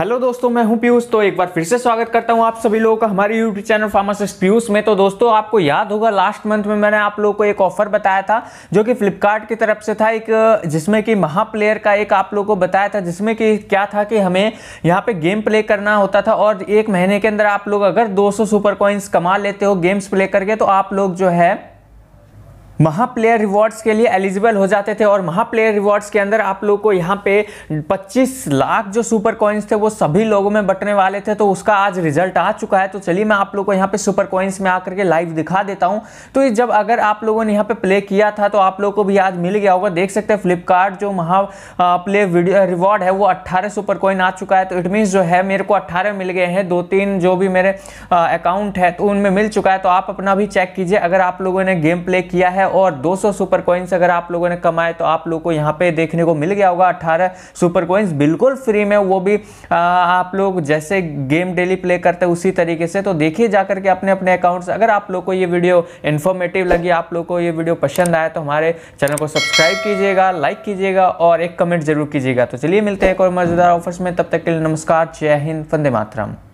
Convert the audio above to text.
hello दोस्तों मैं हूं पीयूष तो एक बार फिर से स्वागत करता हूं आप सभी लोगों का हमारे यूट्यूब चैनल फार्मासिस्ट पीयूष में तो दोस्तों आपको याद होगा लास्ट मंथ में मैंने आप लोगों को एक ऑफर बताया था जो कि फ्लिपकार्ट की तरफ से था एक जिसमें कि महाप्लेयर का एक आप लोगों को बताया था जिसमें कि क्या था कि हमें यहाँ पर गेम प्ले करना होता था और एक महीने के अंदर आप लोग अगर दो सुपर कॉइन्स कमा लेते हो गेम्स प्ले करके तो आप लोग जो है महाप्लेयर रिवॉर्ड्स के लिए एलिजिबल हो जाते थे और महाप्लेयर रिवॉर्ड्स के अंदर आप लोग को यहाँ पे 25 लाख जो सुपर कॉइन्स थे वो सभी लोगों में बटने वाले थे तो उसका आज रिजल्ट आ चुका है तो चलिए मैं आप लोग को यहाँ पे सुपर कॉइन्स में आकर के लाइव दिखा देता हूँ तो जब अगर आप लोगों ने यहाँ पे प्ले किया था तो आप लोग को भी आज मिल गया होगा देख सकते हैं फ्लिपकार्ट जो महा प्ले रिवॉर्ड है वो अट्ठारह सुपर कॉइन आ चुका है तो इट मीन्स जो है मेरे को अट्ठारह मिल गए हैं दो तीन जो भी मेरे अकाउंट है तो उनमें मिल चुका है तो आप अपना भी चेक कीजिए अगर आप लोगों ने गेम प्ले किया है और 200 सुपर कॉइन्स अगर आप लोगों ने कमाए तो आप लोगों को यहाँ पे देखने को मिल गया होगा 18 सुपर कॉइन्स बिल्कुल फ्री में वो भी आ, आप लोग जैसे गेम डेली प्ले करते हैं उसी तरीके से तो देखिए जा करके अपने अपने अकाउंट्स अगर आप लोग को ये वीडियो इन्फॉर्मेटिव लगी आप लोग को ये वीडियो पसंद आया तो हमारे चैनल को सब्सक्राइब कीजिएगा लाइक कीजिएगा और एक कमेंट जरूर कीजिएगा तो चलिए मिलते हैं एक और मज़ेदार ऑफर्स में तब तक के लिए नमस्कार जय हिंद फंदे मातरम